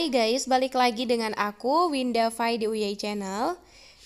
Hai guys, balik lagi dengan aku Winda Fai di UY Channel.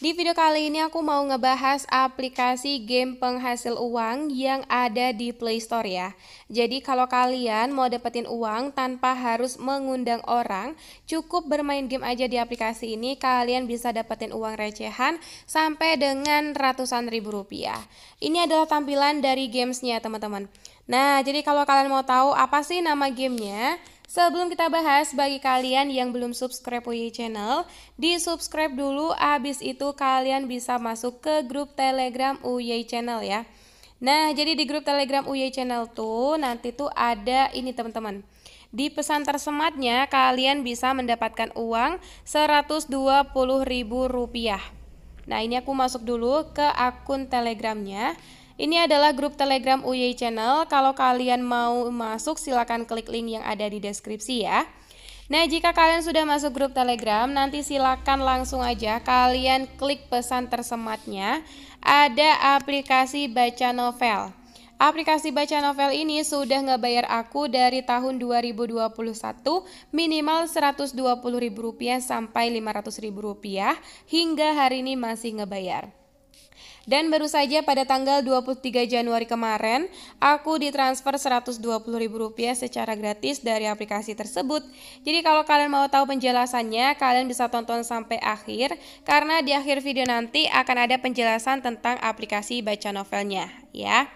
Di video kali ini aku mau ngebahas aplikasi game penghasil uang yang ada di Play Store ya. Jadi kalau kalian mau dapetin uang tanpa harus mengundang orang, cukup bermain game aja di aplikasi ini kalian bisa dapetin uang recehan sampai dengan ratusan ribu rupiah. Ini adalah tampilan dari gamesnya teman-teman. Nah, jadi kalau kalian mau tahu apa sih nama gamenya, Sebelum kita bahas, bagi kalian yang belum subscribe UI Channel, di subscribe dulu, abis itu kalian bisa masuk ke grup Telegram UI Channel ya. Nah, jadi di grup Telegram UI Channel tuh nanti tuh ada ini teman-teman. Di pesan tersematnya kalian bisa mendapatkan uang Rp120.000. Nah, ini aku masuk dulu ke akun Telegramnya. Ini adalah grup Telegram UY Channel. Kalau kalian mau masuk silakan klik link yang ada di deskripsi ya. Nah, jika kalian sudah masuk grup Telegram, nanti silakan langsung aja kalian klik pesan tersematnya. Ada aplikasi baca novel. Aplikasi baca novel ini sudah ngebayar aku dari tahun 2021 minimal Rp120.000 sampai Rp500.000 hingga hari ini masih ngebayar. Dan baru saja pada tanggal 23 Januari kemarin, aku ditransfer Rp120.000 secara gratis dari aplikasi tersebut. Jadi kalau kalian mau tahu penjelasannya, kalian bisa tonton sampai akhir karena di akhir video nanti akan ada penjelasan tentang aplikasi baca novelnya ya.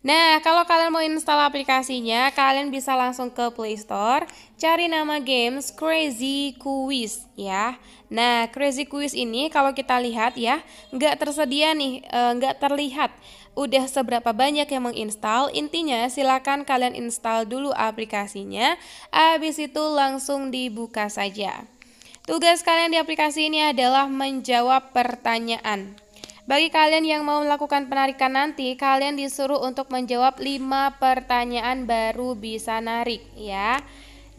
Nah, kalau kalian mau install aplikasinya, kalian bisa langsung ke Play Store, cari nama games Crazy Quiz ya. Nah, Crazy Quiz ini kalau kita lihat ya, nggak tersedia nih, eh, nggak e, terlihat udah seberapa banyak yang menginstal. Intinya silakan kalian install dulu aplikasinya, habis itu langsung dibuka saja. Tugas kalian di aplikasi ini adalah menjawab pertanyaan. Bagi kalian yang mau melakukan penarikan nanti, kalian disuruh untuk menjawab 5 pertanyaan baru bisa narik ya.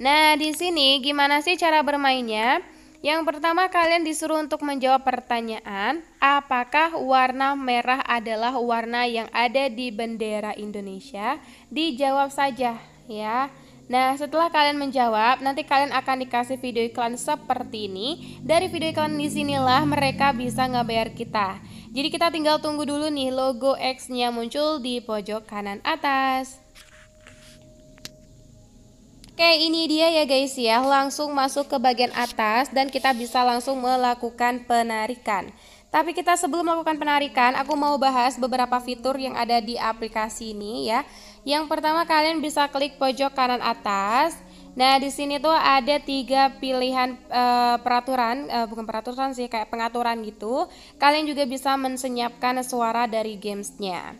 Nah, di sini gimana sih cara bermainnya? Yang pertama kalian disuruh untuk menjawab pertanyaan, apakah warna merah adalah warna yang ada di bendera Indonesia? Dijawab saja ya. Nah, setelah kalian menjawab, nanti kalian akan dikasih video iklan seperti ini. Dari video iklan disinilah mereka bisa ngebayar kita. Jadi kita tinggal tunggu dulu nih logo X-nya muncul di pojok kanan atas. Oke, ini dia ya guys ya. Langsung masuk ke bagian atas dan kita bisa langsung melakukan penarikan. Tapi kita sebelum melakukan penarikan, aku mau bahas beberapa fitur yang ada di aplikasi ini ya. Yang pertama kalian bisa klik pojok kanan atas Nah, di sini tuh ada tiga pilihan e, peraturan, e, bukan peraturan sih, kayak pengaturan gitu. Kalian juga bisa mensenyapkan suara dari gamesnya.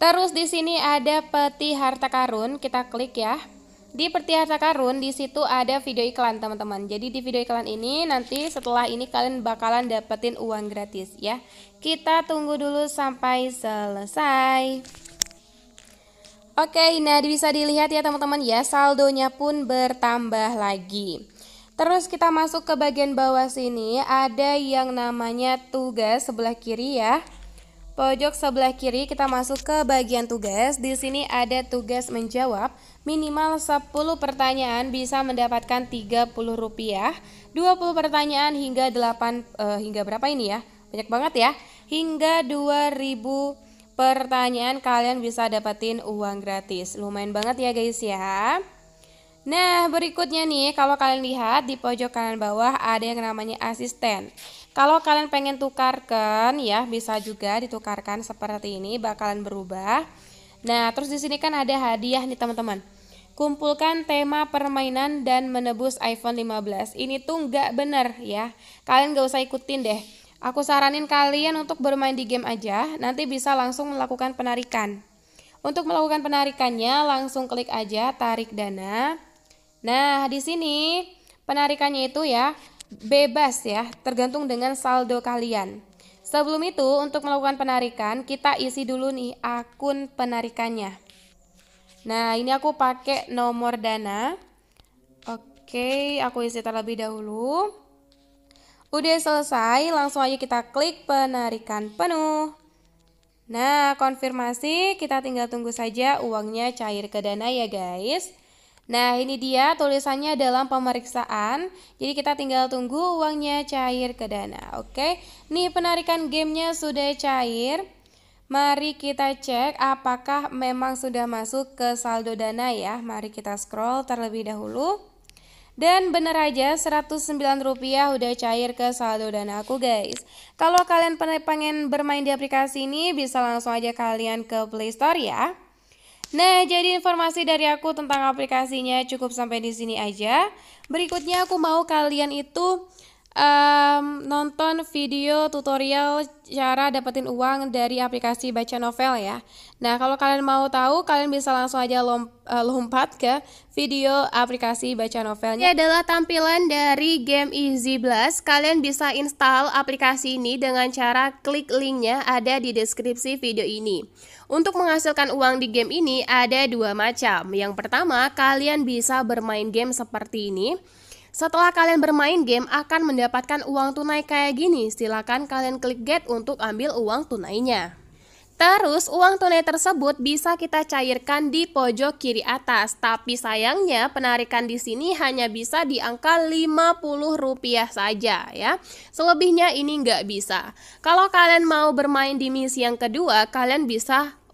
Terus di sini ada peti harta karun, kita klik ya. Di peti harta karun, di situ ada video iklan teman-teman. Jadi di video iklan ini nanti setelah ini kalian bakalan dapetin uang gratis ya. Kita tunggu dulu sampai selesai. Oke, nah bisa dilihat ya teman-teman ya saldonya pun bertambah lagi. Terus kita masuk ke bagian bawah sini ada yang namanya tugas sebelah kiri ya. Pojok sebelah kiri kita masuk ke bagian tugas. Di sini ada tugas menjawab minimal 10 pertanyaan bisa mendapatkan Rp30. 20 pertanyaan hingga 8 eh, hingga berapa ini ya? Banyak banget ya. Hingga 2000 pertanyaan kalian bisa dapetin uang gratis. Lumayan banget ya guys ya. Nah, berikutnya nih, kalau kalian lihat di pojok kanan bawah ada yang namanya asisten. Kalau kalian pengen tukarkan ya, bisa juga ditukarkan seperti ini, bakalan berubah. Nah, terus di sini kan ada hadiah nih teman-teman. Kumpulkan tema permainan dan menebus iPhone 15. Ini tuh nggak bener ya. Kalian nggak usah ikutin deh Aku saranin kalian untuk bermain di game aja, nanti bisa langsung melakukan penarikan. Untuk melakukan penarikannya, langsung klik aja tarik dana. Nah, di sini penarikannya itu ya bebas ya, tergantung dengan saldo kalian. Sebelum itu, untuk melakukan penarikan, kita isi dulu nih akun penarikannya. Nah, ini aku pakai nomor dana. Oke, aku isi terlebih dahulu. Udah selesai, langsung aja kita klik penarikan penuh. Nah, konfirmasi kita tinggal tunggu saja uangnya cair ke dana ya guys. Nah, ini dia tulisannya dalam pemeriksaan. Jadi kita tinggal tunggu uangnya cair ke dana, oke? Nih penarikan gamenya sudah cair. Mari kita cek apakah memang sudah masuk ke saldo dana ya. Mari kita scroll terlebih dahulu. Dan bener aja 109 rupiah udah cair ke saldo dana aku guys Kalau kalian pengen bermain di aplikasi ini bisa langsung aja kalian ke Play Store ya Nah jadi informasi dari aku tentang aplikasinya cukup sampai di sini aja Berikutnya aku mau kalian itu um, nonton video tutorial cara dapetin uang dari aplikasi baca novel ya. Nah, kalau kalian mau tahu, kalian bisa langsung aja eh, lompat ke video aplikasi baca novelnya. Ini adalah tampilan dari game Easy Blast. Kalian bisa install aplikasi ini dengan cara klik linknya ada di deskripsi video ini. Untuk menghasilkan uang di game ini ada dua macam. Yang pertama, kalian bisa bermain game seperti ini setelah kalian bermain game akan mendapatkan uang tunai kayak gini, silakan kalian klik get untuk ambil uang tunainya. Terus uang tunai tersebut bisa kita cairkan di pojok kiri atas, tapi sayangnya penarikan di sini hanya bisa di angka Rp50 saja ya. Selebihnya ini nggak bisa. Kalau kalian mau bermain di misi yang kedua, kalian bisa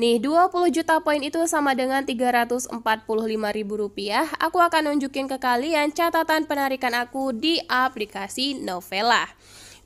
Nih, 20 juta poin itu sama dengan ribu rupiah. Aku akan nunjukin ke kalian catatan penarikan aku di aplikasi Novella.